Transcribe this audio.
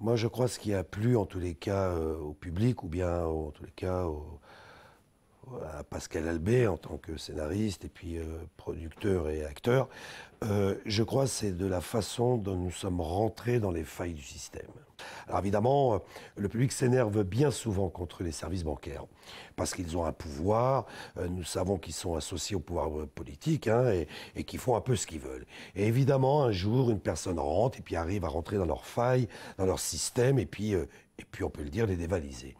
Moi, je crois ce qui a plu, en tous les cas, euh, au public, ou bien, en tous les cas, à Pascal Albé en tant que scénariste, et puis euh, producteur et acteur, euh, je crois que c'est de la façon dont nous sommes rentrés dans les failles du système. Alors évidemment, euh, le public s'énerve bien souvent contre les services bancaires, parce qu'ils ont un pouvoir, euh, nous savons qu'ils sont associés au pouvoir politique, hein, et, qu'ils font un peu ce qu'ils veulent. Et évidemment, un jour, une personne rentre, et puis arrive à rentrer dans leurs failles, dans leur système, et puis, et puis on peut le dire, les dévaliser.